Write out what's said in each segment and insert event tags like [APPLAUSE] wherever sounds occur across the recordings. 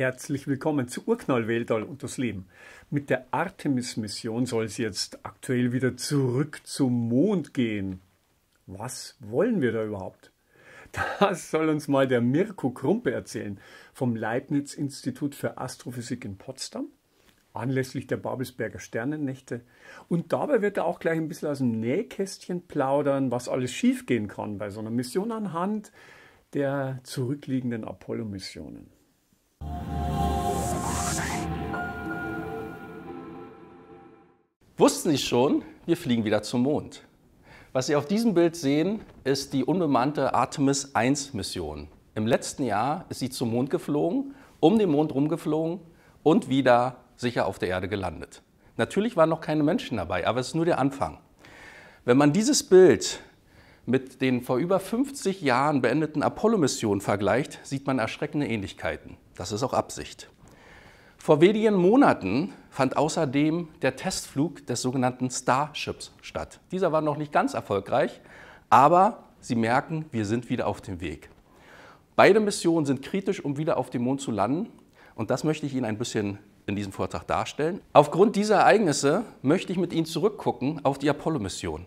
Herzlich willkommen zu Urknall Weltall und das Leben. Mit der Artemis-Mission soll es jetzt aktuell wieder zurück zum Mond gehen. Was wollen wir da überhaupt? [LAUGHS] Das soll uns mal der Mirko Krumpe erzählen vom Leibniz-Institut für Astrophysik in Potsdam anlässlich der Babelsberger Sternennächte. Und dabei wird er auch gleich ein bisschen aus dem Nähkästchen plaudern, was alles schiefgehen kann bei so einer Mission anhand der zurückliegenden Apollo-Missionen. Wussten Sie schon, wir fliegen wieder zum Mond. Was Sie auf diesem Bild sehen, ist die unbemannte Artemis 1 Mission. Im letzten Jahr ist sie zum Mond geflogen, um den Mond rumgeflogen und wieder sicher auf der Erde gelandet. Natürlich waren noch keine Menschen dabei, aber es ist nur der Anfang. Wenn man dieses Bild mit den vor über 50 Jahren beendeten Apollo-Missionen vergleicht, sieht man erschreckende Ähnlichkeiten. Das ist auch Absicht. Vor wenigen Monaten fand außerdem der Testflug des sogenannten Starships statt. Dieser war noch nicht ganz erfolgreich, aber Sie merken, wir sind wieder auf dem Weg. Beide Missionen sind kritisch, um wieder auf dem Mond zu landen und das möchte ich Ihnen ein bisschen in diesem Vortrag darstellen. Aufgrund dieser Ereignisse möchte ich mit Ihnen zurückgucken auf die Apollo-Mission.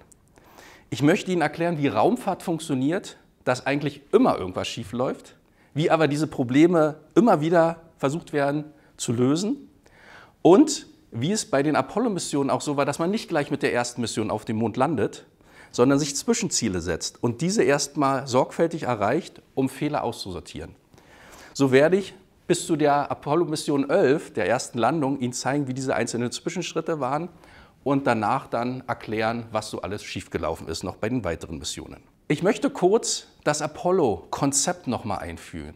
Ich möchte Ihnen erklären, wie Raumfahrt funktioniert, dass eigentlich immer irgendwas schiefläuft wie aber diese Probleme immer wieder versucht werden zu lösen und wie es bei den Apollo-Missionen auch so war, dass man nicht gleich mit der ersten Mission auf dem Mond landet, sondern sich Zwischenziele setzt und diese erstmal sorgfältig erreicht, um Fehler auszusortieren. So werde ich bis zu der Apollo-Mission 11, der ersten Landung, Ihnen zeigen, wie diese einzelnen Zwischenschritte waren und danach dann erklären, was so alles schiefgelaufen ist noch bei den weiteren Missionen. Ich möchte kurz das Apollo-Konzept nochmal einführen.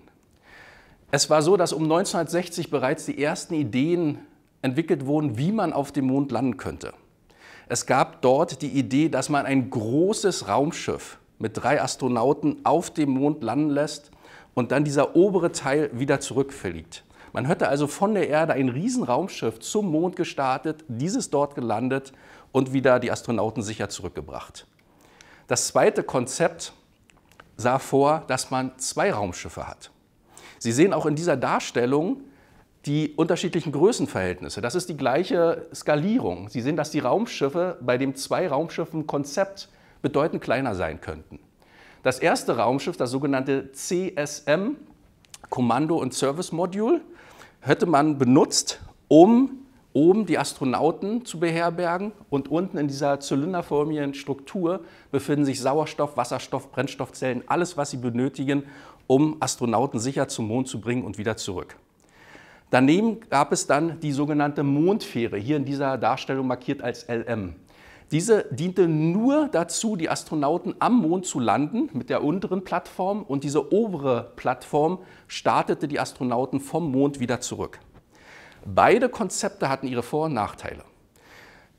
Es war so, dass um 1960 bereits die ersten Ideen entwickelt wurden, wie man auf dem Mond landen könnte. Es gab dort die Idee, dass man ein großes Raumschiff mit drei Astronauten auf dem Mond landen lässt und dann dieser obere Teil wieder zurückfliegt. Man hätte also von der Erde ein Riesenraumschiff zum Mond gestartet, dieses dort gelandet und wieder die Astronauten sicher zurückgebracht. Das zweite Konzept sah vor, dass man zwei Raumschiffe hat. Sie sehen auch in dieser Darstellung die unterschiedlichen Größenverhältnisse. Das ist die gleiche Skalierung. Sie sehen, dass die Raumschiffe bei dem zwei Raumschiffen Konzept bedeutend kleiner sein könnten. Das erste Raumschiff, das sogenannte CSM, Kommando- und Service-Modul, hätte man benutzt, um oben die Astronauten zu beherbergen und unten in dieser zylinderförmigen Struktur befinden sich Sauerstoff, Wasserstoff, Brennstoffzellen, alles, was sie benötigen, um Astronauten sicher zum Mond zu bringen und wieder zurück. Daneben gab es dann die sogenannte Mondfähre, hier in dieser Darstellung markiert als LM. Diese diente nur dazu, die Astronauten am Mond zu landen mit der unteren Plattform und diese obere Plattform startete die Astronauten vom Mond wieder zurück. Beide Konzepte hatten ihre Vor- und Nachteile.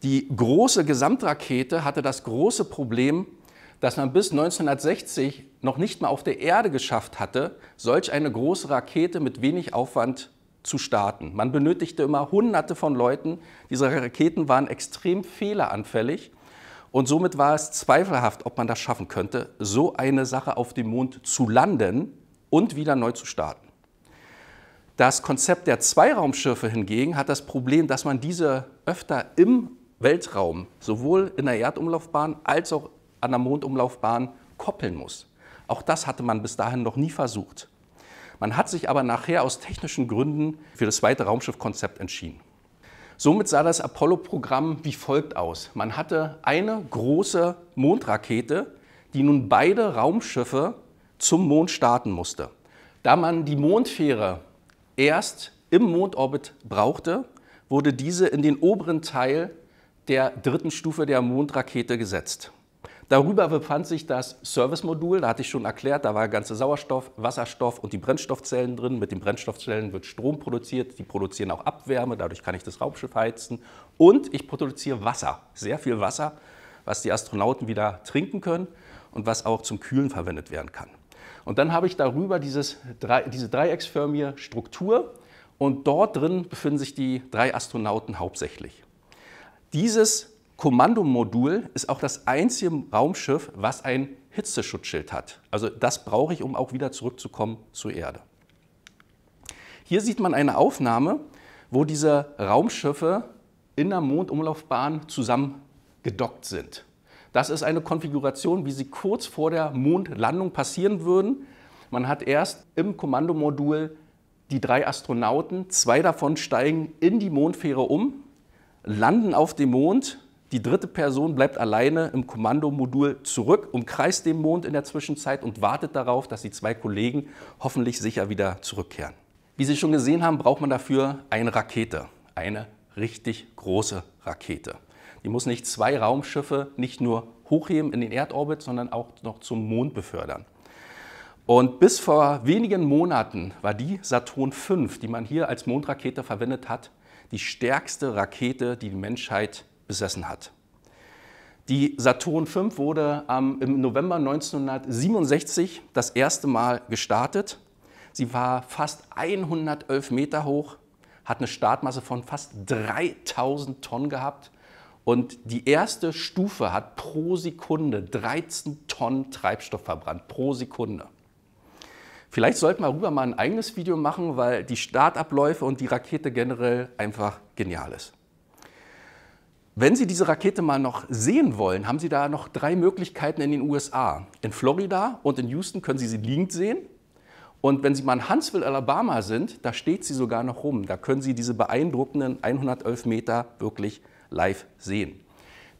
Die große Gesamtrakete hatte das große Problem, dass man bis 1960 noch nicht mal auf der Erde geschafft hatte, solch eine große Rakete mit wenig Aufwand zu starten. Man benötigte immer Hunderte von Leuten. Diese Raketen waren extrem fehleranfällig und somit war es zweifelhaft, ob man das schaffen könnte, so eine Sache auf dem Mond zu landen und wieder neu zu starten. Das Konzept der Zweiraumschiffe hingegen hat das Problem, dass man diese öfter im Weltraum, sowohl in der Erdumlaufbahn als auch an der Mondumlaufbahn, koppeln muss. Auch das hatte man bis dahin noch nie versucht. Man hat sich aber nachher aus technischen Gründen für das zweite Raumschiffkonzept entschieden. Somit sah das Apollo-Programm wie folgt aus. Man hatte eine große Mondrakete, die nun beide Raumschiffe zum Mond starten musste. Da man die Mondfähre erst im Mondorbit brauchte, wurde diese in den oberen Teil der dritten Stufe der Mondrakete gesetzt. Darüber befand sich das Servicemodul, da hatte ich schon erklärt, da war ganze Sauerstoff, Wasserstoff und die Brennstoffzellen drin. Mit den Brennstoffzellen wird Strom produziert, die produzieren auch Abwärme, dadurch kann ich das Raumschiff heizen. Und ich produziere Wasser, sehr viel Wasser, was die Astronauten wieder trinken können und was auch zum Kühlen verwendet werden kann. Und dann habe ich darüber dieses, diese dreiecksförmige Struktur und dort drin befinden sich die drei Astronauten hauptsächlich. Dieses Kommandomodul ist auch das einzige Raumschiff, was ein Hitzeschutzschild hat. Also das brauche ich, um auch wieder zurückzukommen zur Erde. Hier sieht man eine Aufnahme, wo diese Raumschiffe in der Mondumlaufbahn zusammengedockt sind. Das ist eine Konfiguration, wie sie kurz vor der Mondlandung passieren würden. Man hat erst im Kommandomodul die drei Astronauten, zwei davon steigen in die Mondfähre um, landen auf dem Mond, die dritte Person bleibt alleine im Kommandomodul zurück, umkreist den Mond in der Zwischenzeit und wartet darauf, dass die zwei Kollegen hoffentlich sicher wieder zurückkehren. Wie Sie schon gesehen haben, braucht man dafür eine Rakete, eine richtig große Rakete. Die muss nicht zwei Raumschiffe nicht nur hochheben in den Erdorbit, sondern auch noch zum Mond befördern. Und bis vor wenigen Monaten war die Saturn V, die man hier als Mondrakete verwendet hat, die stärkste Rakete, die die Menschheit besessen hat. Die Saturn V wurde ähm, im November 1967 das erste Mal gestartet. Sie war fast 111 Meter hoch, hat eine Startmasse von fast 3000 Tonnen gehabt und die erste Stufe hat pro Sekunde 13 Tonnen Treibstoff verbrannt, pro Sekunde. Vielleicht sollten wir darüber mal ein eigenes Video machen, weil die Startabläufe und die Rakete generell einfach genial ist. Wenn Sie diese Rakete mal noch sehen wollen, haben Sie da noch drei Möglichkeiten in den USA. In Florida und in Houston können Sie sie liegend sehen. Und wenn Sie mal in Huntsville, Alabama sind, da steht sie sogar noch rum. Da können Sie diese beeindruckenden 111 Meter wirklich sehen live sehen.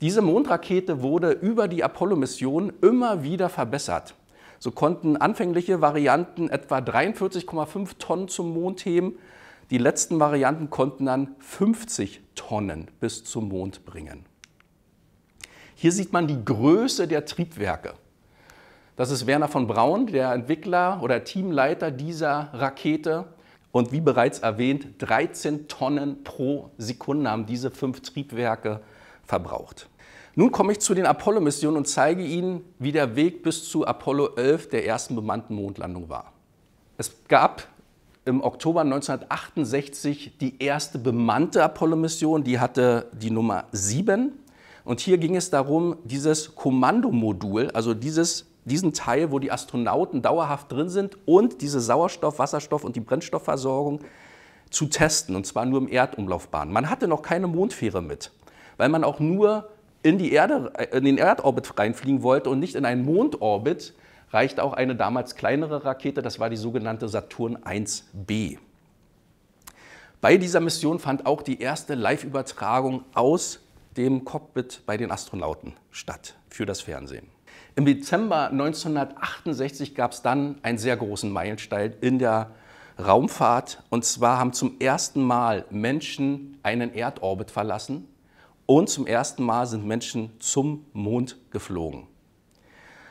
Diese Mondrakete wurde über die Apollo-Mission immer wieder verbessert. So konnten anfängliche Varianten etwa 43,5 Tonnen zum Mond heben. Die letzten Varianten konnten dann 50 Tonnen bis zum Mond bringen. Hier sieht man die Größe der Triebwerke. Das ist Werner von Braun, der Entwickler oder Teamleiter dieser Rakete und wie bereits erwähnt, 13 Tonnen pro Sekunde haben diese fünf Triebwerke verbraucht. Nun komme ich zu den Apollo-Missionen und zeige Ihnen, wie der Weg bis zu Apollo 11 der ersten bemannten Mondlandung war. Es gab im Oktober 1968 die erste bemannte Apollo-Mission, die hatte die Nummer 7. Und hier ging es darum, dieses Kommandomodul, also dieses diesen Teil, wo die Astronauten dauerhaft drin sind und diese Sauerstoff, Wasserstoff und die Brennstoffversorgung zu testen, und zwar nur im Erdumlaufbahn. Man hatte noch keine Mondfähre mit, weil man auch nur in, die Erde, äh, in den Erdorbit reinfliegen wollte und nicht in einen Mondorbit, reicht auch eine damals kleinere Rakete, das war die sogenannte Saturn 1b. Bei dieser Mission fand auch die erste Live-Übertragung aus dem Cockpit bei den Astronauten statt für das Fernsehen. Im Dezember 1968 gab es dann einen sehr großen Meilenstein in der Raumfahrt. Und zwar haben zum ersten Mal Menschen einen Erdorbit verlassen und zum ersten Mal sind Menschen zum Mond geflogen.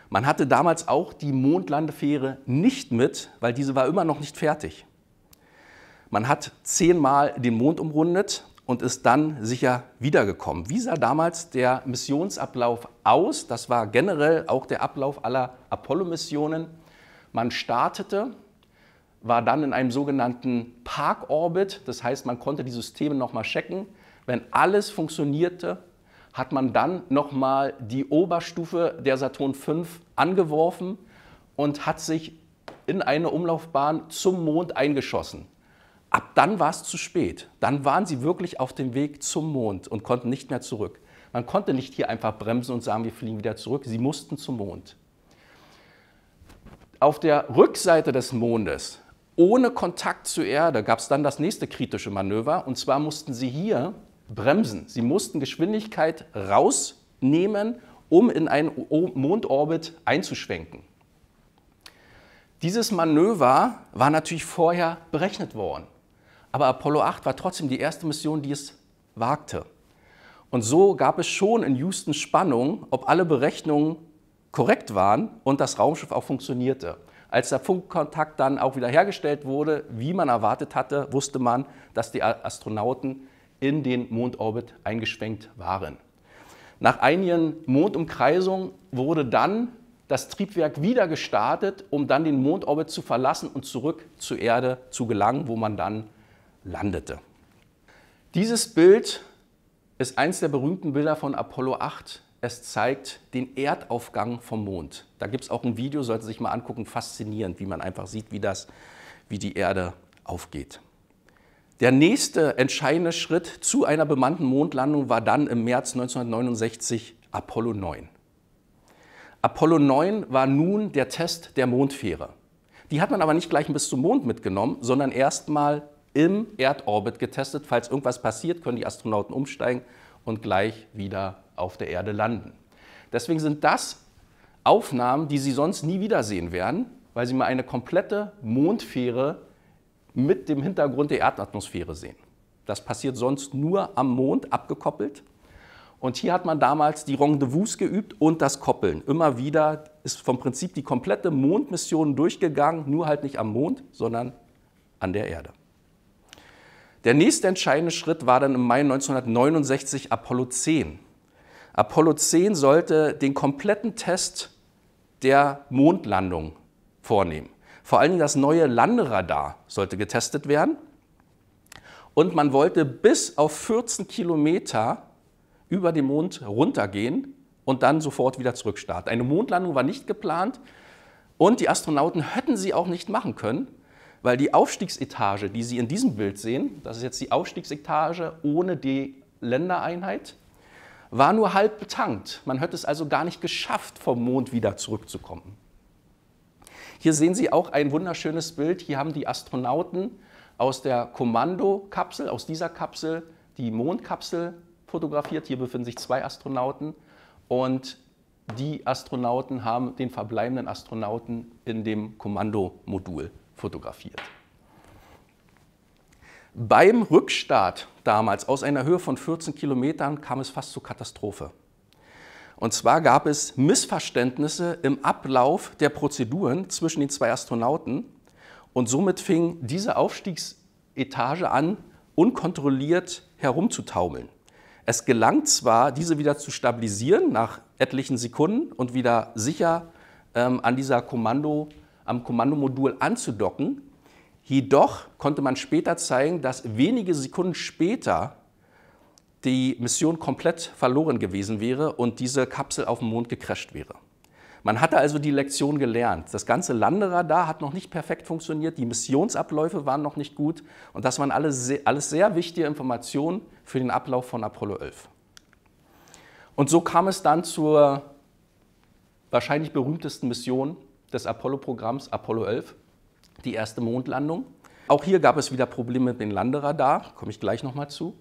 Man hatte damals auch die Mondlandefähre nicht mit, weil diese war immer noch nicht fertig. Man hat zehnmal den Mond umrundet und ist dann sicher wiedergekommen. Wie sah damals der Missionsablauf aus? Das war generell auch der Ablauf aller Apollo-Missionen. Man startete, war dann in einem sogenannten Park-Orbit, das heißt, man konnte die Systeme nochmal checken. Wenn alles funktionierte, hat man dann nochmal die Oberstufe der Saturn V angeworfen und hat sich in eine Umlaufbahn zum Mond eingeschossen ab dann war es zu spät. Dann waren sie wirklich auf dem Weg zum Mond und konnten nicht mehr zurück. Man konnte nicht hier einfach bremsen und sagen, wir fliegen wieder zurück. Sie mussten zum Mond. Auf der Rückseite des Mondes, ohne Kontakt zur Erde, gab es dann das nächste kritische Manöver. Und zwar mussten sie hier bremsen. Sie mussten Geschwindigkeit rausnehmen, um in einen Mondorbit einzuschwenken. Dieses Manöver war natürlich vorher berechnet worden. Aber Apollo 8 war trotzdem die erste Mission, die es wagte. Und so gab es schon in Houston Spannung, ob alle Berechnungen korrekt waren und das Raumschiff auch funktionierte. Als der Funkkontakt dann auch wieder hergestellt wurde, wie man erwartet hatte, wusste man, dass die Astronauten in den Mondorbit eingeschwenkt waren. Nach einigen Mondumkreisungen wurde dann das Triebwerk wieder gestartet, um dann den Mondorbit zu verlassen und zurück zur Erde zu gelangen, wo man dann landete. Dieses Bild ist eins der berühmten Bilder von Apollo 8. Es zeigt den Erdaufgang vom Mond. Da gibt es auch ein Video, sollte sich mal angucken, faszinierend, wie man einfach sieht, wie, das, wie die Erde aufgeht. Der nächste entscheidende Schritt zu einer bemannten Mondlandung war dann im März 1969 Apollo 9. Apollo 9 war nun der Test der Mondfähre. Die hat man aber nicht gleich bis zum Mond mitgenommen, sondern erstmal im Erdorbit getestet. Falls irgendwas passiert, können die Astronauten umsteigen und gleich wieder auf der Erde landen. Deswegen sind das Aufnahmen, die Sie sonst nie wiedersehen werden, weil Sie mal eine komplette Mondfähre mit dem Hintergrund der Erdatmosphäre sehen. Das passiert sonst nur am Mond abgekoppelt. Und hier hat man damals die Rendezvous geübt und das Koppeln. Immer wieder ist vom Prinzip die komplette Mondmission durchgegangen, nur halt nicht am Mond, sondern an der Erde. Der nächste entscheidende Schritt war dann im Mai 1969 Apollo 10. Apollo 10 sollte den kompletten Test der Mondlandung vornehmen. Vor allen Dingen das neue Landeradar sollte getestet werden. Und man wollte bis auf 14 Kilometer über den Mond runtergehen und dann sofort wieder zurückstarten. Eine Mondlandung war nicht geplant und die Astronauten hätten sie auch nicht machen können, weil die Aufstiegsetage, die Sie in diesem Bild sehen, das ist jetzt die Aufstiegsetage ohne die Ländereinheit, war nur halb betankt. Man hätte es also gar nicht geschafft, vom Mond wieder zurückzukommen. Hier sehen Sie auch ein wunderschönes Bild. Hier haben die Astronauten aus der Kommandokapsel, aus dieser Kapsel, die Mondkapsel fotografiert. Hier befinden sich zwei Astronauten und die Astronauten haben den verbleibenden Astronauten in dem Kommandomodul fotografiert. Beim Rückstart damals aus einer Höhe von 14 Kilometern kam es fast zur Katastrophe. Und zwar gab es Missverständnisse im Ablauf der Prozeduren zwischen den zwei Astronauten. Und somit fing diese Aufstiegsetage an, unkontrolliert herumzutaumeln. Es gelang zwar, diese wieder zu stabilisieren nach etlichen Sekunden und wieder sicher ähm, an dieser Kommando- am Kommandomodul anzudocken. Jedoch konnte man später zeigen, dass wenige Sekunden später die Mission komplett verloren gewesen wäre und diese Kapsel auf dem Mond gecrasht wäre. Man hatte also die Lektion gelernt. Das ganze Landeradar hat noch nicht perfekt funktioniert, die Missionsabläufe waren noch nicht gut und das waren alles, alles sehr wichtige Informationen für den Ablauf von Apollo 11. Und so kam es dann zur wahrscheinlich berühmtesten Mission des Apollo-Programms Apollo 11, die erste Mondlandung. Auch hier gab es wieder Probleme mit dem Landeradar, komme ich gleich nochmal zu.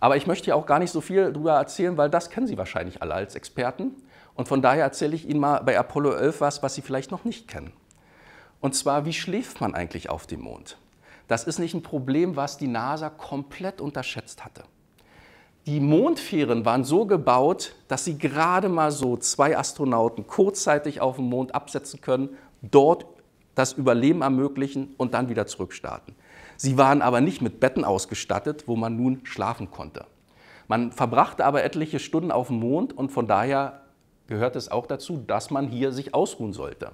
Aber ich möchte ja auch gar nicht so viel darüber erzählen, weil das kennen Sie wahrscheinlich alle als Experten. Und von daher erzähle ich Ihnen mal bei Apollo 11 was, was Sie vielleicht noch nicht kennen. Und zwar, wie schläft man eigentlich auf dem Mond? Das ist nicht ein Problem, was die NASA komplett unterschätzt hatte. Die Mondfähren waren so gebaut, dass sie gerade mal so zwei Astronauten kurzzeitig auf dem Mond absetzen können, dort das Überleben ermöglichen und dann wieder zurückstarten. Sie waren aber nicht mit Betten ausgestattet, wo man nun schlafen konnte. Man verbrachte aber etliche Stunden auf dem Mond und von daher gehört es auch dazu, dass man hier sich ausruhen sollte.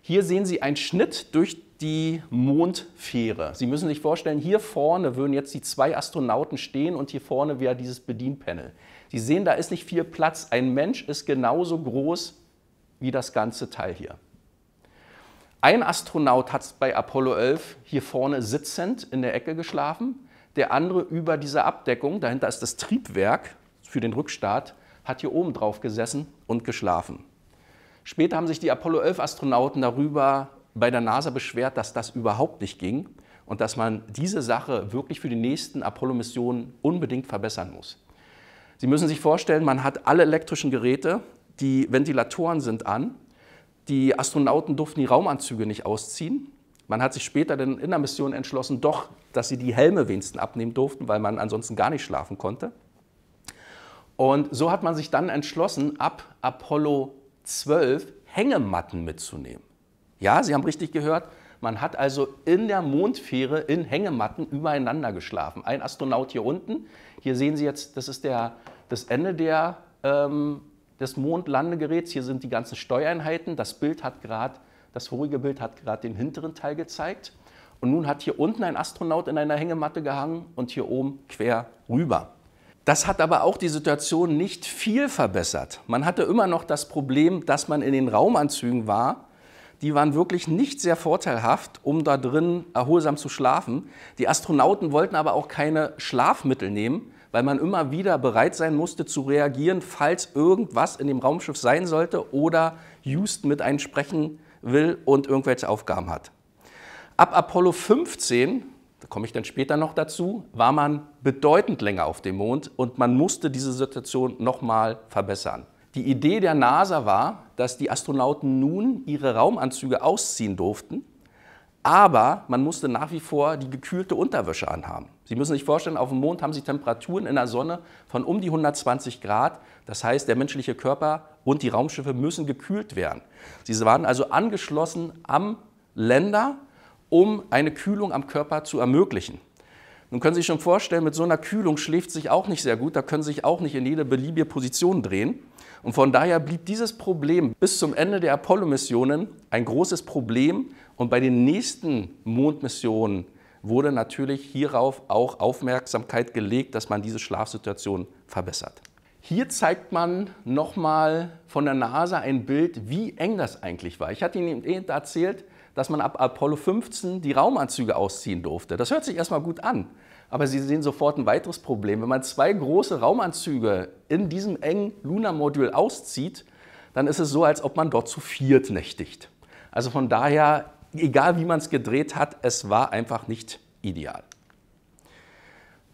Hier sehen Sie einen Schnitt durch die Mondfähre. Sie müssen sich vorstellen, hier vorne würden jetzt die zwei Astronauten stehen und hier vorne wäre dieses Bedienpanel. Sie sehen, da ist nicht viel Platz. Ein Mensch ist genauso groß wie das ganze Teil hier. Ein Astronaut hat bei Apollo 11 hier vorne sitzend in der Ecke geschlafen, der andere über dieser Abdeckung, dahinter ist das Triebwerk für den Rückstart, hat hier oben drauf gesessen und geschlafen. Später haben sich die Apollo 11 Astronauten darüber bei der NASA beschwert, dass das überhaupt nicht ging und dass man diese Sache wirklich für die nächsten Apollo-Missionen unbedingt verbessern muss. Sie müssen sich vorstellen, man hat alle elektrischen Geräte, die Ventilatoren sind an, die Astronauten durften die Raumanzüge nicht ausziehen. Man hat sich später dann in der Mission entschlossen, doch, dass sie die Helme wenigstens abnehmen durften, weil man ansonsten gar nicht schlafen konnte. Und so hat man sich dann entschlossen, ab Apollo 12 Hängematten mitzunehmen. Ja, Sie haben richtig gehört. Man hat also in der Mondfähre in Hängematten übereinander geschlafen. Ein Astronaut hier unten. Hier sehen Sie jetzt, das ist der, das Ende der, ähm, des Mondlandegeräts. Hier sind die ganzen Steuereinheiten. Das Bild hat gerade, das vorige Bild hat gerade den hinteren Teil gezeigt. Und nun hat hier unten ein Astronaut in einer Hängematte gehangen und hier oben quer rüber. Das hat aber auch die Situation nicht viel verbessert. Man hatte immer noch das Problem, dass man in den Raumanzügen war die waren wirklich nicht sehr vorteilhaft, um da drin erholsam zu schlafen. Die Astronauten wollten aber auch keine Schlafmittel nehmen, weil man immer wieder bereit sein musste zu reagieren, falls irgendwas in dem Raumschiff sein sollte oder Houston mit einem sprechen will und irgendwelche Aufgaben hat. Ab Apollo 15, da komme ich dann später noch dazu, war man bedeutend länger auf dem Mond und man musste diese Situation nochmal verbessern. Die Idee der NASA war, dass die Astronauten nun ihre Raumanzüge ausziehen durften, aber man musste nach wie vor die gekühlte Unterwäsche anhaben. Sie müssen sich vorstellen, auf dem Mond haben sie Temperaturen in der Sonne von um die 120 Grad. Das heißt, der menschliche Körper und die Raumschiffe müssen gekühlt werden. Sie waren also angeschlossen am Länder, um eine Kühlung am Körper zu ermöglichen. Nun können Sie sich schon vorstellen, mit so einer Kühlung schläft sich auch nicht sehr gut, da können Sie sich auch nicht in jede beliebige Position drehen. Und von daher blieb dieses Problem bis zum Ende der Apollo-Missionen ein großes Problem. Und bei den nächsten Mondmissionen wurde natürlich hierauf auch Aufmerksamkeit gelegt, dass man diese Schlafsituation verbessert. Hier zeigt man nochmal von der NASA ein Bild, wie eng das eigentlich war. Ich hatte Ihnen eben erzählt, dass man ab Apollo 15 die Raumanzüge ausziehen durfte. Das hört sich erstmal gut an. Aber Sie sehen sofort ein weiteres Problem. Wenn man zwei große Raumanzüge in diesem engen Lunar-Modul auszieht, dann ist es so, als ob man dort zu viert nächtigt. Also von daher, egal wie man es gedreht hat, es war einfach nicht ideal.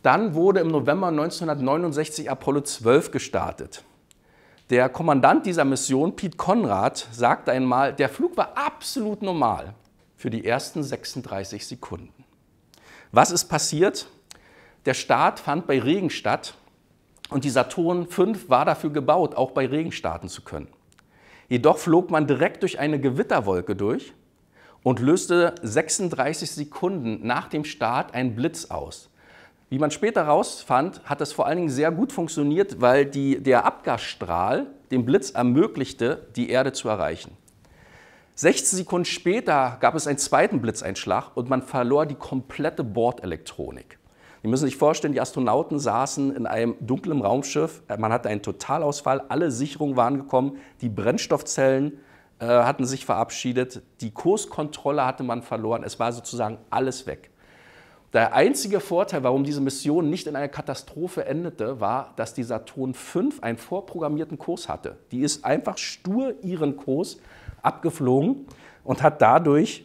Dann wurde im November 1969 Apollo 12 gestartet. Der Kommandant dieser Mission, Pete Conrad, sagte einmal, der Flug war absolut normal für die ersten 36 Sekunden. Was ist passiert? Der Start fand bei Regen statt und die Saturn V war dafür gebaut, auch bei Regen starten zu können. Jedoch flog man direkt durch eine Gewitterwolke durch und löste 36 Sekunden nach dem Start einen Blitz aus. Wie man später herausfand, hat das vor allen Dingen sehr gut funktioniert, weil die, der Abgasstrahl dem Blitz ermöglichte, die Erde zu erreichen. 60 Sekunden später gab es einen zweiten Blitzeinschlag und man verlor die komplette Bordelektronik. Die müssen sich vorstellen, die Astronauten saßen in einem dunklen Raumschiff, äh, man hatte einen Totalausfall, alle Sicherungen waren gekommen, die Brennstoffzellen äh, hatten sich verabschiedet, die Kurskontrolle hatte man verloren, es war sozusagen alles weg. Der einzige Vorteil, warum diese Mission nicht in einer Katastrophe endete, war, dass die Saturn V einen vorprogrammierten Kurs hatte. Die ist einfach stur ihren Kurs abgeflogen und hat dadurch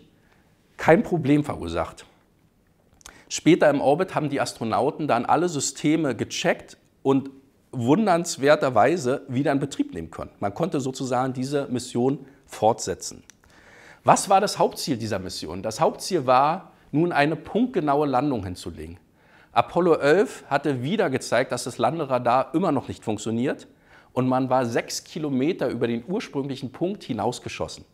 kein Problem verursacht. Später im Orbit haben die Astronauten dann alle Systeme gecheckt und wundernswerterweise wieder in Betrieb nehmen können. Man konnte sozusagen diese Mission fortsetzen. Was war das Hauptziel dieser Mission? Das Hauptziel war, nun eine punktgenaue Landung hinzulegen. Apollo 11 hatte wieder gezeigt, dass das Landeradar immer noch nicht funktioniert und man war sechs Kilometer über den ursprünglichen Punkt hinausgeschossen.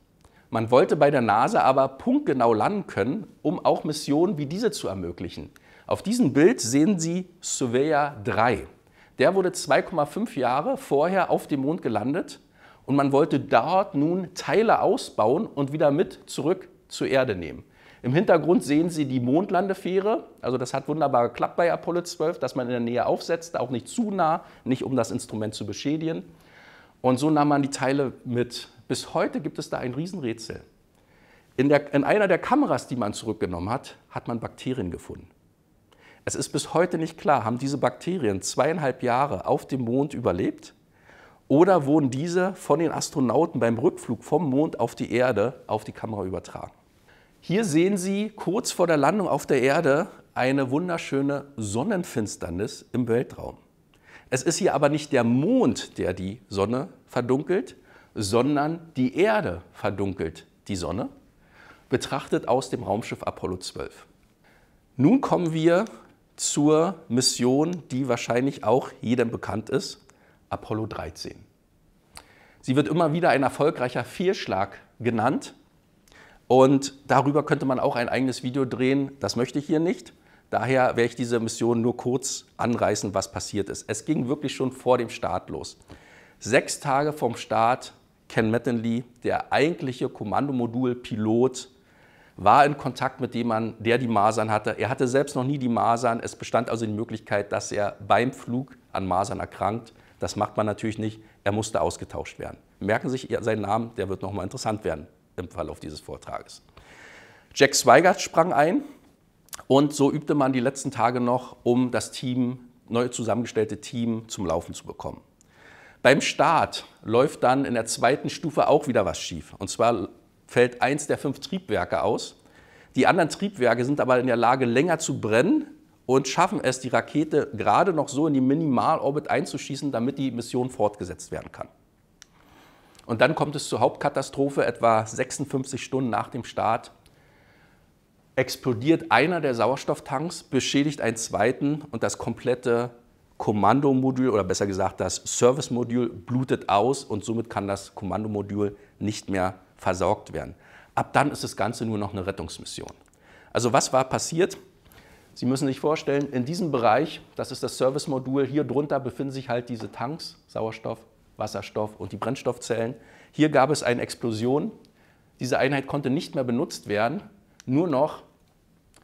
Man wollte bei der NASA aber punktgenau landen können, um auch Missionen wie diese zu ermöglichen. Auf diesem Bild sehen Sie Surveyor 3. Der wurde 2,5 Jahre vorher auf dem Mond gelandet und man wollte dort nun Teile ausbauen und wieder mit zurück zur Erde nehmen. Im Hintergrund sehen Sie die Mondlandefähre. Also das hat wunderbar geklappt bei Apollo 12, dass man in der Nähe aufsetzt, auch nicht zu nah, nicht um das Instrument zu beschädigen. Und so nahm man die Teile mit. Bis heute gibt es da ein Riesenrätsel. In, der, in einer der Kameras, die man zurückgenommen hat, hat man Bakterien gefunden. Es ist bis heute nicht klar, haben diese Bakterien zweieinhalb Jahre auf dem Mond überlebt oder wurden diese von den Astronauten beim Rückflug vom Mond auf die Erde auf die Kamera übertragen. Hier sehen Sie kurz vor der Landung auf der Erde eine wunderschöne Sonnenfinsternis im Weltraum. Es ist hier aber nicht der Mond, der die Sonne verdunkelt, sondern die Erde verdunkelt die Sonne, betrachtet aus dem Raumschiff Apollo 12. Nun kommen wir zur Mission, die wahrscheinlich auch jedem bekannt ist, Apollo 13. Sie wird immer wieder ein erfolgreicher Fehlschlag genannt und darüber könnte man auch ein eigenes Video drehen, das möchte ich hier nicht. Daher werde ich diese Mission nur kurz anreißen, was passiert ist. Es ging wirklich schon vor dem Start los. Sechs Tage vom Start Ken Mattingly, der eigentliche Kommandomodul-Pilot, war in Kontakt mit dem Mann, der die Masern hatte. Er hatte selbst noch nie die Masern. Es bestand also die Möglichkeit, dass er beim Flug an Masern erkrankt. Das macht man natürlich nicht. Er musste ausgetauscht werden. Merken Sie sich seinen Namen, der wird nochmal interessant werden im Verlauf dieses Vortrages. Jack Swigert sprang ein und so übte man die letzten Tage noch, um das Team, neu zusammengestellte Team zum Laufen zu bekommen. Beim Start läuft dann in der zweiten Stufe auch wieder was schief. Und zwar fällt eins der fünf Triebwerke aus. Die anderen Triebwerke sind aber in der Lage, länger zu brennen und schaffen es, die Rakete gerade noch so in die Minimalorbit einzuschießen, damit die Mission fortgesetzt werden kann. Und dann kommt es zur Hauptkatastrophe. Etwa 56 Stunden nach dem Start explodiert einer der Sauerstofftanks, beschädigt einen zweiten und das komplette Kommandomodul oder besser gesagt das Service-Modul blutet aus und somit kann das Kommandomodul nicht mehr versorgt werden. Ab dann ist das Ganze nur noch eine Rettungsmission. Also was war passiert? Sie müssen sich vorstellen, in diesem Bereich, das ist das Service-Modul, hier drunter befinden sich halt diese Tanks, Sauerstoff, Wasserstoff und die Brennstoffzellen. Hier gab es eine Explosion. Diese Einheit konnte nicht mehr benutzt werden. Nur noch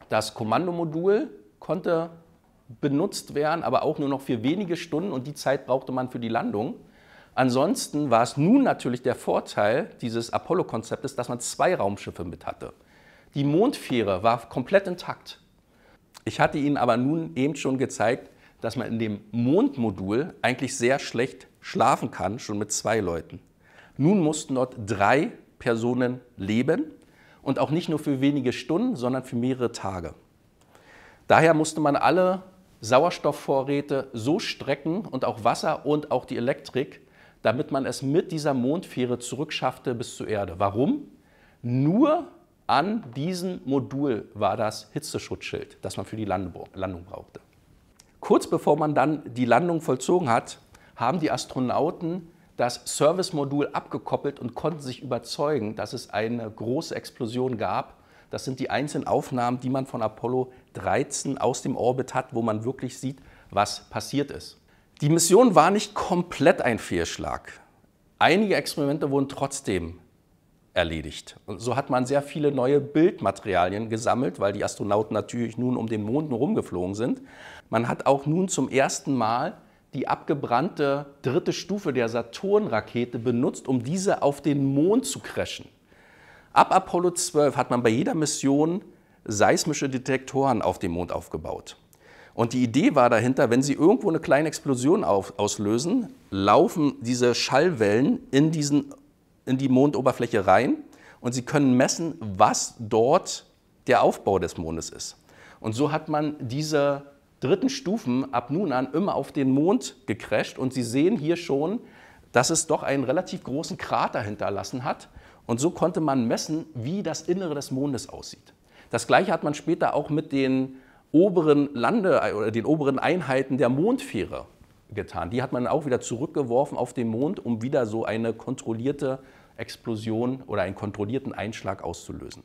das Kommandomodul konnte benutzt werden, aber auch nur noch für wenige Stunden und die Zeit brauchte man für die Landung. Ansonsten war es nun natürlich der Vorteil dieses Apollo-Konzeptes, dass man zwei Raumschiffe mit hatte. Die Mondfähre war komplett intakt. Ich hatte Ihnen aber nun eben schon gezeigt, dass man in dem Mondmodul eigentlich sehr schlecht schlafen kann, schon mit zwei Leuten. Nun mussten dort drei Personen leben und auch nicht nur für wenige Stunden, sondern für mehrere Tage. Daher musste man alle Sauerstoffvorräte so strecken und auch Wasser und auch die Elektrik, damit man es mit dieser Mondfähre zurückschaffte bis zur Erde. Warum? Nur an diesem Modul war das Hitzeschutzschild, das man für die Landung brauchte. Kurz bevor man dann die Landung vollzogen hat, haben die Astronauten das Servicemodul abgekoppelt und konnten sich überzeugen, dass es eine große Explosion gab. Das sind die einzelnen Aufnahmen, die man von Apollo aus dem Orbit hat, wo man wirklich sieht, was passiert ist. Die Mission war nicht komplett ein Fehlschlag. Einige Experimente wurden trotzdem erledigt. Und so hat man sehr viele neue Bildmaterialien gesammelt, weil die Astronauten natürlich nun um den Mond herumgeflogen sind. Man hat auch nun zum ersten Mal die abgebrannte dritte Stufe der Saturn-Rakete benutzt, um diese auf den Mond zu crashen. Ab Apollo 12 hat man bei jeder Mission seismische Detektoren auf dem Mond aufgebaut. Und die Idee war dahinter, wenn sie irgendwo eine kleine Explosion auf, auslösen, laufen diese Schallwellen in, diesen, in die Mondoberfläche rein und sie können messen, was dort der Aufbau des Mondes ist. Und so hat man diese dritten Stufen ab nun an immer auf den Mond gecrasht und Sie sehen hier schon, dass es doch einen relativ großen Krater hinterlassen hat. Und so konnte man messen, wie das Innere des Mondes aussieht. Das gleiche hat man später auch mit den oberen Lande oder den oberen Einheiten der Mondfähre getan. Die hat man auch wieder zurückgeworfen auf den Mond, um wieder so eine kontrollierte Explosion oder einen kontrollierten Einschlag auszulösen.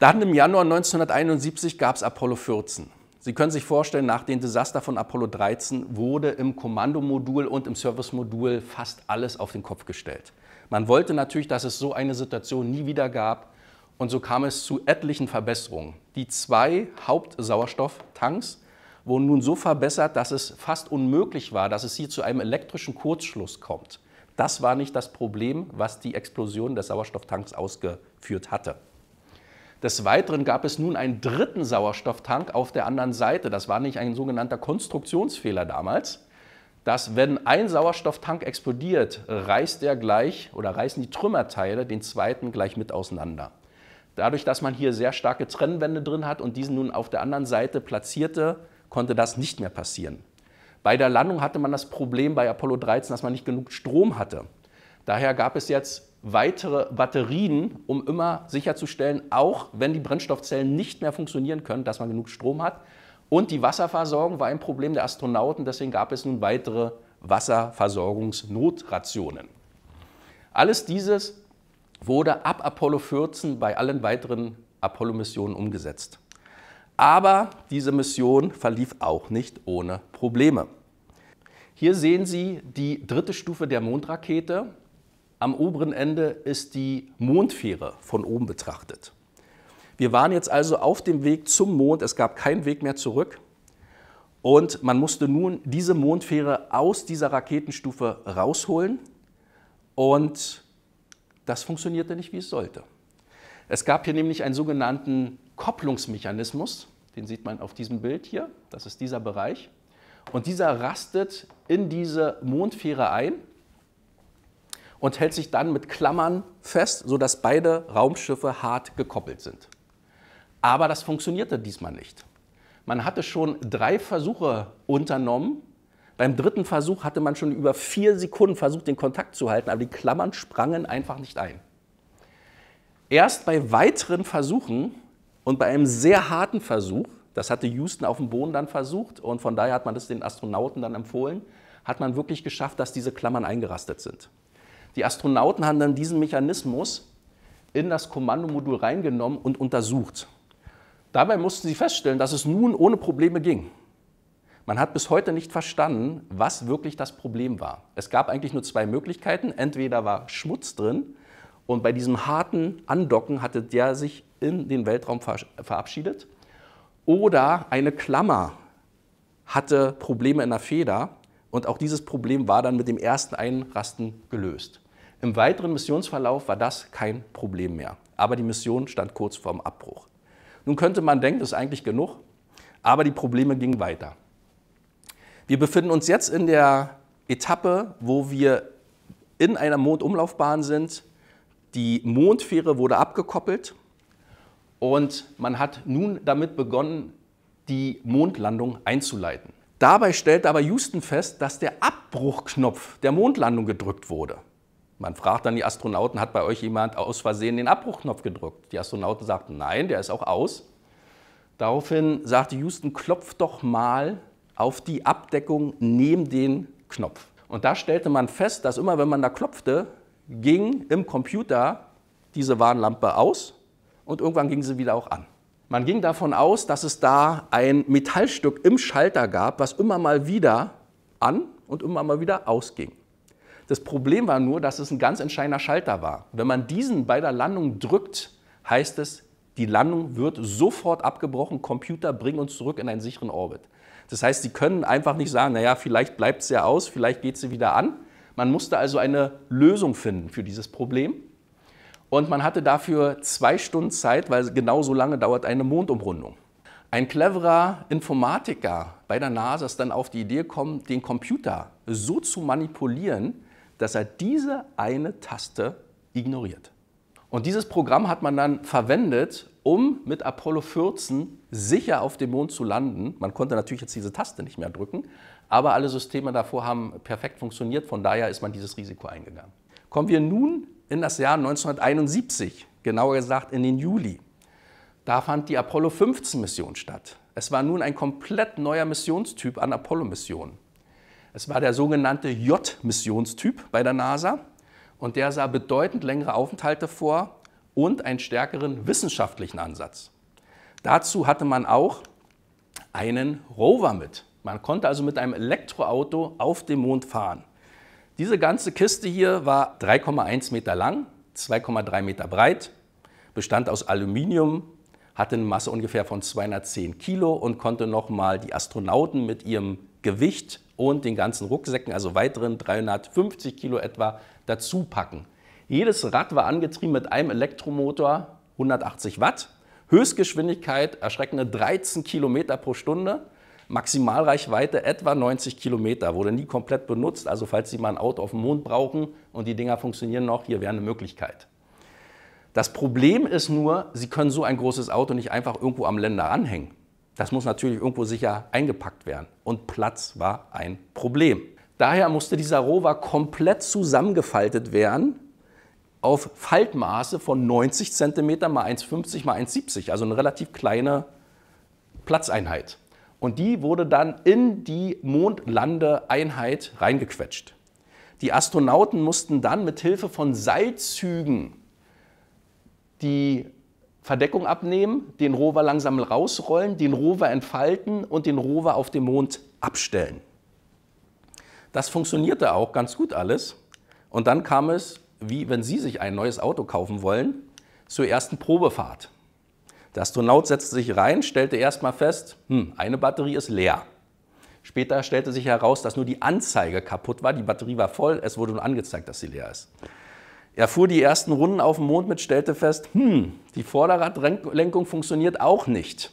Dann im Januar 1971 gab es Apollo 14. Sie können sich vorstellen, nach dem Desaster von Apollo 13 wurde im Kommandomodul und im Servicemodul fast alles auf den Kopf gestellt. Man wollte natürlich, dass es so eine Situation nie wieder gab. Und so kam es zu etlichen Verbesserungen. Die zwei Hauptsauerstofftanks wurden nun so verbessert, dass es fast unmöglich war, dass es hier zu einem elektrischen Kurzschluss kommt. Das war nicht das Problem, was die Explosion des Sauerstofftanks ausgeführt hatte. Des Weiteren gab es nun einen dritten Sauerstofftank auf der anderen Seite. Das war nicht ein sogenannter Konstruktionsfehler damals, dass wenn ein Sauerstofftank explodiert, reißt er gleich oder reißen die Trümmerteile den zweiten gleich mit auseinander. Dadurch, dass man hier sehr starke Trennwände drin hat und diesen nun auf der anderen Seite platzierte, konnte das nicht mehr passieren. Bei der Landung hatte man das Problem bei Apollo 13, dass man nicht genug Strom hatte. Daher gab es jetzt weitere Batterien, um immer sicherzustellen, auch wenn die Brennstoffzellen nicht mehr funktionieren können, dass man genug Strom hat. Und die Wasserversorgung war ein Problem der Astronauten, deswegen gab es nun weitere Wasserversorgungsnotrationen. Alles dieses wurde ab Apollo 14 bei allen weiteren Apollo-Missionen umgesetzt. Aber diese Mission verlief auch nicht ohne Probleme. Hier sehen Sie die dritte Stufe der Mondrakete. Am oberen Ende ist die Mondfähre von oben betrachtet. Wir waren jetzt also auf dem Weg zum Mond, es gab keinen Weg mehr zurück. Und man musste nun diese Mondfähre aus dieser Raketenstufe rausholen und das funktionierte nicht, wie es sollte. Es gab hier nämlich einen sogenannten Kopplungsmechanismus, den sieht man auf diesem Bild hier, das ist dieser Bereich. Und dieser rastet in diese Mondfähre ein und hält sich dann mit Klammern fest, sodass beide Raumschiffe hart gekoppelt sind. Aber das funktionierte diesmal nicht. Man hatte schon drei Versuche unternommen, beim dritten Versuch hatte man schon über vier Sekunden versucht, den Kontakt zu halten, aber die Klammern sprangen einfach nicht ein. Erst bei weiteren Versuchen und bei einem sehr harten Versuch, das hatte Houston auf dem Boden dann versucht und von daher hat man das den Astronauten dann empfohlen, hat man wirklich geschafft, dass diese Klammern eingerastet sind. Die Astronauten haben dann diesen Mechanismus in das Kommandomodul reingenommen und untersucht. Dabei mussten sie feststellen, dass es nun ohne Probleme ging. Man hat bis heute nicht verstanden, was wirklich das Problem war. Es gab eigentlich nur zwei Möglichkeiten. Entweder war Schmutz drin und bei diesem harten Andocken hatte der sich in den Weltraum verabschiedet. Oder eine Klammer hatte Probleme in der Feder und auch dieses Problem war dann mit dem ersten Einrasten gelöst. Im weiteren Missionsverlauf war das kein Problem mehr. Aber die Mission stand kurz vorm Abbruch. Nun könnte man denken, das ist eigentlich genug, aber die Probleme gingen weiter. Wir befinden uns jetzt in der Etappe, wo wir in einer Mondumlaufbahn sind. Die Mondfähre wurde abgekoppelt und man hat nun damit begonnen, die Mondlandung einzuleiten. Dabei stellte aber Houston fest, dass der Abbruchknopf der Mondlandung gedrückt wurde. Man fragt dann die Astronauten, hat bei euch jemand aus Versehen den Abbruchknopf gedrückt? Die Astronauten sagten, nein, der ist auch aus. Daraufhin sagte Houston, klopf doch mal auf die Abdeckung neben den Knopf. Und da stellte man fest, dass immer wenn man da klopfte, ging im Computer diese Warnlampe aus und irgendwann ging sie wieder auch an. Man ging davon aus, dass es da ein Metallstück im Schalter gab, was immer mal wieder an und immer mal wieder ausging. Das Problem war nur, dass es ein ganz entscheidender Schalter war. Wenn man diesen bei der Landung drückt, heißt es, die Landung wird sofort abgebrochen, Computer bring uns zurück in einen sicheren Orbit. Das heißt, sie können einfach nicht sagen, naja, vielleicht bleibt sie ja aus, vielleicht geht sie wieder an. Man musste also eine Lösung finden für dieses Problem. Und man hatte dafür zwei Stunden Zeit, weil genau so lange dauert eine Mondumrundung. Ein cleverer Informatiker bei der NASA ist dann auf die Idee gekommen, den Computer so zu manipulieren, dass er diese eine Taste ignoriert. Und dieses Programm hat man dann verwendet, um mit Apollo 14 sicher auf dem Mond zu landen. Man konnte natürlich jetzt diese Taste nicht mehr drücken, aber alle Systeme davor haben perfekt funktioniert, von daher ist man dieses Risiko eingegangen. Kommen wir nun in das Jahr 1971, genauer gesagt in den Juli. Da fand die Apollo 15 Mission statt. Es war nun ein komplett neuer Missionstyp an Apollo-Missionen. Es war der sogenannte J-Missionstyp bei der NASA und der sah bedeutend längere Aufenthalte vor und einen stärkeren wissenschaftlichen Ansatz. Dazu hatte man auch einen Rover mit. Man konnte also mit einem Elektroauto auf dem Mond fahren. Diese ganze Kiste hier war 3,1 Meter lang, 2,3 Meter breit, bestand aus Aluminium, hatte eine Masse ungefähr von 210 Kilo und konnte nochmal die Astronauten mit ihrem Gewicht und den ganzen Rucksäcken, also weiteren 350 Kilo etwa, dazu packen. Jedes Rad war angetrieben mit einem Elektromotor 180 Watt. Höchstgeschwindigkeit erschreckende 13 Kilometer pro Stunde. Maximalreichweite etwa 90 Kilometer, wurde nie komplett benutzt. Also falls Sie mal ein Auto auf dem Mond brauchen und die Dinger funktionieren noch, hier wäre eine Möglichkeit. Das Problem ist nur, Sie können so ein großes Auto nicht einfach irgendwo am Länder anhängen. Das muss natürlich irgendwo sicher eingepackt werden. Und Platz war ein Problem. Daher musste dieser Rover komplett zusammengefaltet werden auf Faltmaße von 90 cm x 1,50 x 1,70, also eine relativ kleine Platzeinheit. Und die wurde dann in die Mondlandeeinheit reingequetscht. Die Astronauten mussten dann mit Hilfe von Seilzügen die Verdeckung abnehmen, den Rover langsam rausrollen, den Rover entfalten und den Rover auf dem Mond abstellen. Das funktionierte auch ganz gut alles. Und dann kam es wie wenn Sie sich ein neues Auto kaufen wollen, zur ersten Probefahrt. Der Astronaut setzte sich rein, stellte erstmal fest, hm, eine Batterie ist leer. Später stellte sich heraus, dass nur die Anzeige kaputt war, die Batterie war voll, es wurde nur angezeigt, dass sie leer ist. Er fuhr die ersten Runden auf dem Mond mit, stellte fest, hm, die Vorderradlenkung funktioniert auch nicht.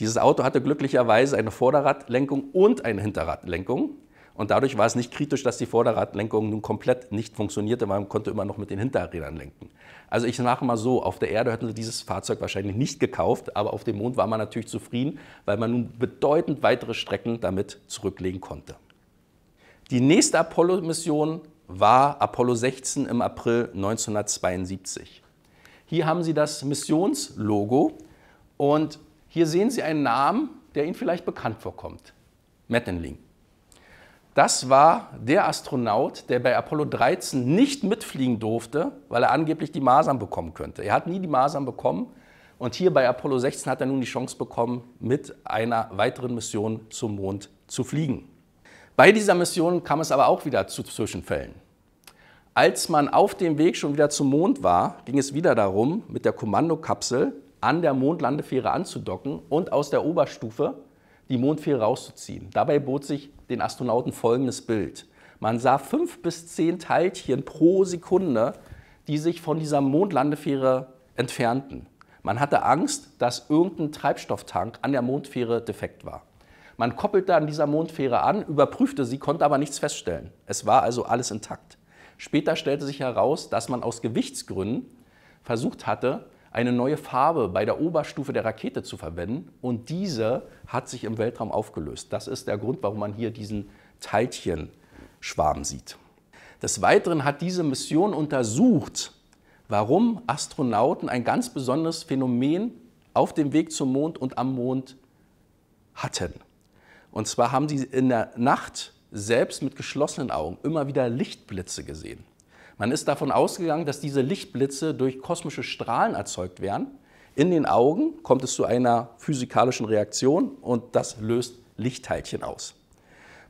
Dieses Auto hatte glücklicherweise eine Vorderradlenkung und eine Hinterradlenkung. Und dadurch war es nicht kritisch, dass die Vorderradlenkung nun komplett nicht funktionierte, weil man konnte immer noch mit den Hinterrädern lenken. Also ich sage mal so, auf der Erde hätten hätte dieses Fahrzeug wahrscheinlich nicht gekauft, aber auf dem Mond war man natürlich zufrieden, weil man nun bedeutend weitere Strecken damit zurücklegen konnte. Die nächste Apollo-Mission war Apollo 16 im April 1972. Hier haben Sie das Missionslogo und hier sehen Sie einen Namen, der Ihnen vielleicht bekannt vorkommt. Mettenlink. Das war der Astronaut, der bei Apollo 13 nicht mitfliegen durfte, weil er angeblich die Masern bekommen könnte. Er hat nie die Masern bekommen. Und hier bei Apollo 16 hat er nun die Chance bekommen, mit einer weiteren Mission zum Mond zu fliegen. Bei dieser Mission kam es aber auch wieder zu Zwischenfällen. Als man auf dem Weg schon wieder zum Mond war, ging es wieder darum, mit der Kommandokapsel an der Mondlandefähre anzudocken und aus der Oberstufe die Mondfähre rauszuziehen. Dabei bot sich den Astronauten folgendes Bild. Man sah fünf bis zehn Teilchen pro Sekunde, die sich von dieser Mondlandefähre entfernten. Man hatte Angst, dass irgendein Treibstofftank an der Mondfähre defekt war. Man koppelte an dieser Mondfähre an, überprüfte sie, konnte aber nichts feststellen. Es war also alles intakt. Später stellte sich heraus, dass man aus Gewichtsgründen versucht hatte, eine neue Farbe bei der Oberstufe der Rakete zu verwenden. Und diese hat sich im Weltraum aufgelöst. Das ist der Grund, warum man hier diesen Teilchenschwarm sieht. Des Weiteren hat diese Mission untersucht, warum Astronauten ein ganz besonderes Phänomen auf dem Weg zum Mond und am Mond hatten. Und zwar haben sie in der Nacht selbst mit geschlossenen Augen immer wieder Lichtblitze gesehen. Man ist davon ausgegangen, dass diese Lichtblitze durch kosmische Strahlen erzeugt werden. In den Augen kommt es zu einer physikalischen Reaktion und das löst Lichtteilchen aus.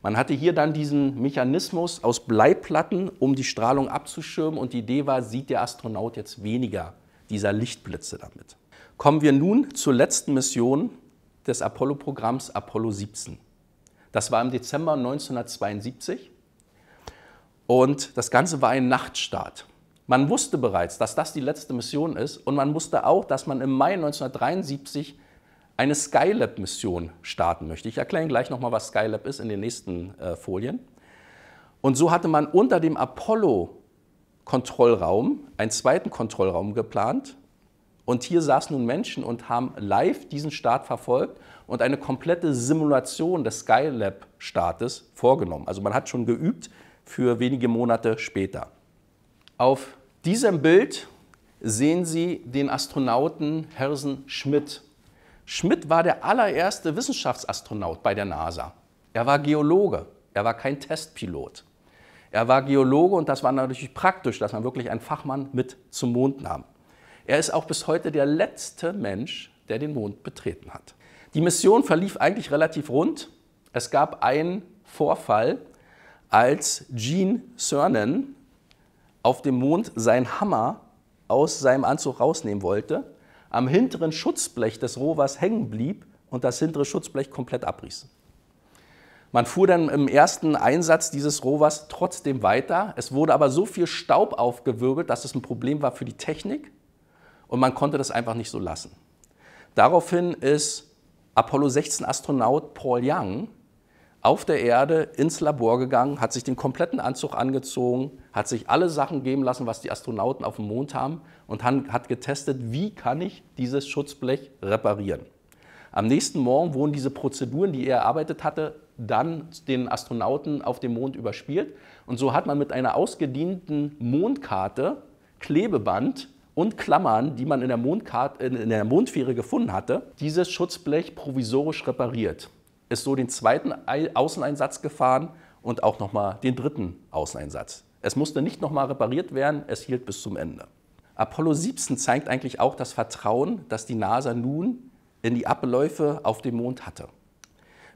Man hatte hier dann diesen Mechanismus aus Bleiplatten, um die Strahlung abzuschirmen und die Idee war, sieht der Astronaut jetzt weniger dieser Lichtblitze damit. Kommen wir nun zur letzten Mission des Apollo-Programms Apollo 17. Das war im Dezember 1972 und das Ganze war ein Nachtstart. Man wusste bereits, dass das die letzte Mission ist und man wusste auch, dass man im Mai 1973 eine Skylab-Mission starten möchte. Ich erkläre Ihnen gleich nochmal, was Skylab ist in den nächsten äh, Folien. Und so hatte man unter dem Apollo-Kontrollraum einen zweiten Kontrollraum geplant. Und hier saßen nun Menschen und haben live diesen Start verfolgt und eine komplette Simulation des Skylab-Startes vorgenommen. Also man hat schon geübt, für wenige Monate später. Auf diesem Bild sehen Sie den Astronauten Hersen Schmidt. Schmidt war der allererste Wissenschaftsastronaut bei der NASA. Er war Geologe, er war kein Testpilot. Er war Geologe und das war natürlich praktisch, dass man wirklich einen Fachmann mit zum Mond nahm. Er ist auch bis heute der letzte Mensch, der den Mond betreten hat. Die Mission verlief eigentlich relativ rund. Es gab einen Vorfall, als Gene Cernan auf dem Mond seinen Hammer aus seinem Anzug rausnehmen wollte, am hinteren Schutzblech des Rovers hängen blieb und das hintere Schutzblech komplett abriss. Man fuhr dann im ersten Einsatz dieses Rovers trotzdem weiter. Es wurde aber so viel Staub aufgewirbelt, dass es ein Problem war für die Technik und man konnte das einfach nicht so lassen. Daraufhin ist Apollo 16 Astronaut Paul Young auf der Erde ins Labor gegangen, hat sich den kompletten Anzug angezogen, hat sich alle Sachen geben lassen, was die Astronauten auf dem Mond haben und hat getestet, wie kann ich dieses Schutzblech reparieren. Am nächsten Morgen wurden diese Prozeduren, die er erarbeitet hatte, dann den Astronauten auf dem Mond überspielt. Und so hat man mit einer ausgedienten Mondkarte, Klebeband und Klammern, die man in der, Mondkarte, in der Mondfähre gefunden hatte, dieses Schutzblech provisorisch repariert ist so den zweiten Außeneinsatz gefahren und auch nochmal den dritten Außeneinsatz. Es musste nicht nochmal repariert werden, es hielt bis zum Ende. Apollo 17 zeigt eigentlich auch das Vertrauen, das die NASA nun in die Abläufe auf dem Mond hatte.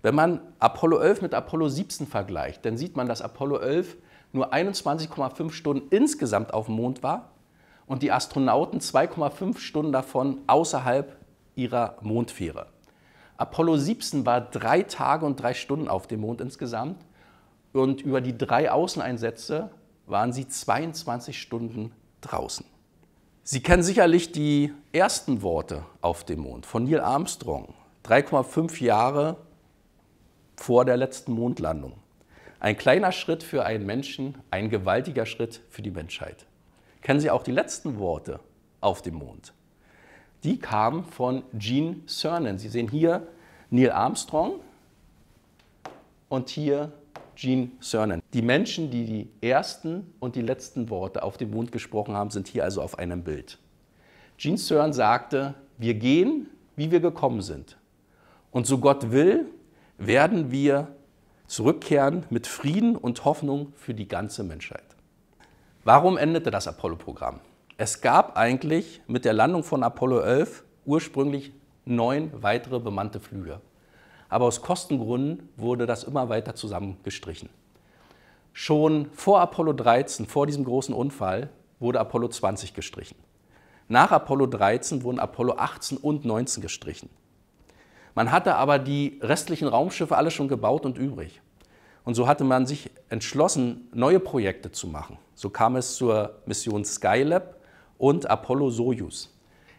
Wenn man Apollo 11 mit Apollo 17 vergleicht, dann sieht man, dass Apollo 11 nur 21,5 Stunden insgesamt auf dem Mond war und die Astronauten 2,5 Stunden davon außerhalb ihrer Mondfähre. Apollo 17 war drei Tage und drei Stunden auf dem Mond insgesamt. Und über die drei Außeneinsätze waren sie 22 Stunden draußen. Sie kennen sicherlich die ersten Worte auf dem Mond von Neil Armstrong, 3,5 Jahre vor der letzten Mondlandung. Ein kleiner Schritt für einen Menschen, ein gewaltiger Schritt für die Menschheit. Kennen Sie auch die letzten Worte auf dem Mond? die kam von Gene Cernan. Sie sehen hier Neil Armstrong und hier Gene Cernan. Die Menschen, die die ersten und die letzten Worte auf dem Mond gesprochen haben, sind hier also auf einem Bild. Gene Cernan sagte, wir gehen, wie wir gekommen sind. Und so Gott will, werden wir zurückkehren mit Frieden und Hoffnung für die ganze Menschheit. Warum endete das Apollo-Programm? Es gab eigentlich mit der Landung von Apollo 11 ursprünglich neun weitere bemannte Flüge. Aber aus Kostengründen wurde das immer weiter zusammengestrichen. Schon vor Apollo 13, vor diesem großen Unfall, wurde Apollo 20 gestrichen. Nach Apollo 13 wurden Apollo 18 und 19 gestrichen. Man hatte aber die restlichen Raumschiffe alle schon gebaut und übrig. Und so hatte man sich entschlossen, neue Projekte zu machen. So kam es zur Mission Skylab und Apollo-Soyuz.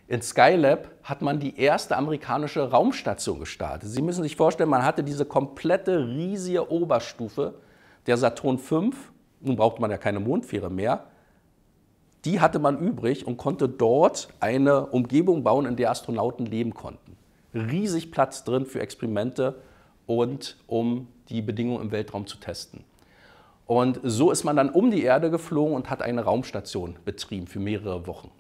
In Skylab hat man die erste amerikanische Raumstation gestartet. Sie müssen sich vorstellen, man hatte diese komplette riesige Oberstufe der Saturn V, nun braucht man ja keine Mondfähre mehr, die hatte man übrig und konnte dort eine Umgebung bauen, in der Astronauten leben konnten. Riesig Platz drin für Experimente und um die Bedingungen im Weltraum zu testen. Und so ist man dann um die Erde geflogen und hat eine Raumstation betrieben für mehrere Wochen.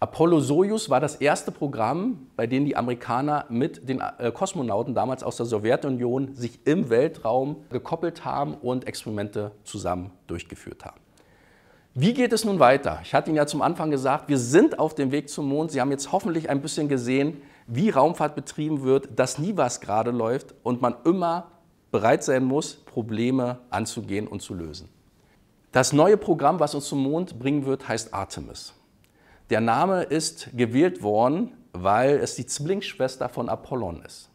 Apollo Soyuz war das erste Programm, bei dem die Amerikaner mit den äh, Kosmonauten damals aus der Sowjetunion sich im Weltraum gekoppelt haben und Experimente zusammen durchgeführt haben. Wie geht es nun weiter? Ich hatte Ihnen ja zum Anfang gesagt, wir sind auf dem Weg zum Mond. Sie haben jetzt hoffentlich ein bisschen gesehen, wie Raumfahrt betrieben wird, dass nie was gerade läuft und man immer bereit sein muss, Probleme anzugehen und zu lösen. Das neue Programm, was uns zum Mond bringen wird, heißt Artemis. Der Name ist gewählt worden, weil es die Zwillingsschwester von Apollon ist.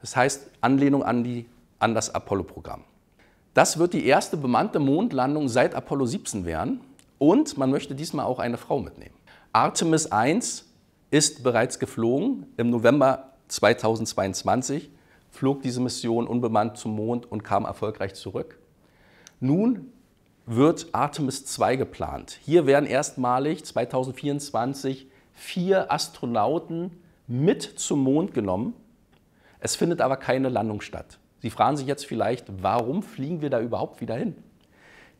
Das heißt Anlehnung an, die, an das Apollo-Programm. Das wird die erste bemannte Mondlandung seit Apollo 17 werden und man möchte diesmal auch eine Frau mitnehmen. Artemis 1 ist bereits geflogen im November 2022 flog diese Mission unbemannt zum Mond und kam erfolgreich zurück. Nun wird Artemis 2 geplant. Hier werden erstmalig 2024 vier Astronauten mit zum Mond genommen. Es findet aber keine Landung statt. Sie fragen sich jetzt vielleicht, warum fliegen wir da überhaupt wieder hin?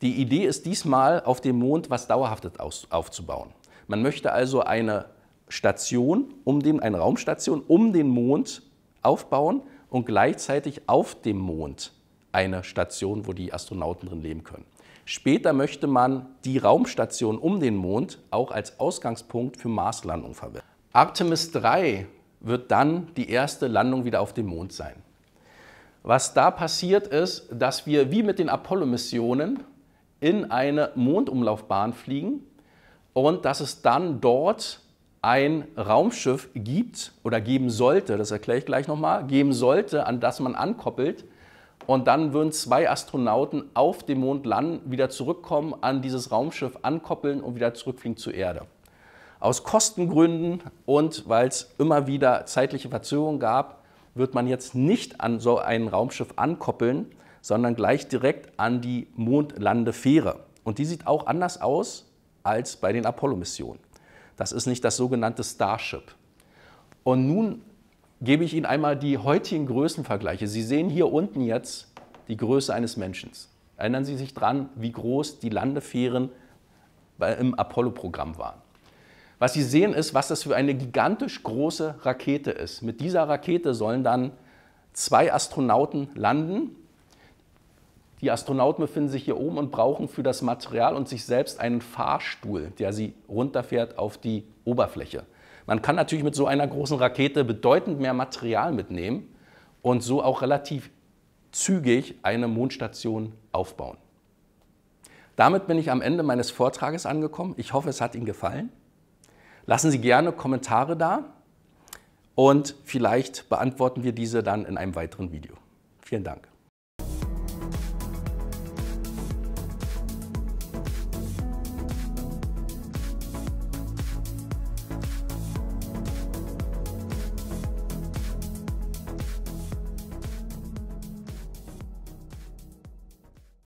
Die Idee ist diesmal, auf dem Mond was Dauerhaftes aufzubauen. Man möchte also eine Station, um den, eine Raumstation um den Mond aufbauen, und gleichzeitig auf dem Mond eine Station, wo die Astronauten drin leben können. Später möchte man die Raumstation um den Mond auch als Ausgangspunkt für Marslandung verwenden. Artemis 3 wird dann die erste Landung wieder auf dem Mond sein. Was da passiert ist, dass wir wie mit den Apollo-Missionen in eine Mondumlaufbahn fliegen und dass es dann dort ein Raumschiff gibt oder geben sollte, das erkläre ich gleich nochmal, geben sollte, an das man ankoppelt. Und dann würden zwei Astronauten auf dem Mond landen, wieder zurückkommen, an dieses Raumschiff ankoppeln und wieder zurückfliegen zur Erde. Aus Kostengründen und weil es immer wieder zeitliche Verzögerungen gab, wird man jetzt nicht an so ein Raumschiff ankoppeln, sondern gleich direkt an die Mondlandefähre. Und die sieht auch anders aus als bei den Apollo-Missionen. Das ist nicht das sogenannte Starship. Und nun gebe ich Ihnen einmal die heutigen Größenvergleiche. Sie sehen hier unten jetzt die Größe eines Menschen. Erinnern Sie sich daran, wie groß die Landefähren im Apollo-Programm waren. Was Sie sehen ist, was das für eine gigantisch große Rakete ist. Mit dieser Rakete sollen dann zwei Astronauten landen die Astronauten befinden sich hier oben und brauchen für das Material und sich selbst einen Fahrstuhl, der sie runterfährt auf die Oberfläche. Man kann natürlich mit so einer großen Rakete bedeutend mehr Material mitnehmen und so auch relativ zügig eine Mondstation aufbauen. Damit bin ich am Ende meines Vortrages angekommen. Ich hoffe, es hat Ihnen gefallen. Lassen Sie gerne Kommentare da und vielleicht beantworten wir diese dann in einem weiteren Video. Vielen Dank.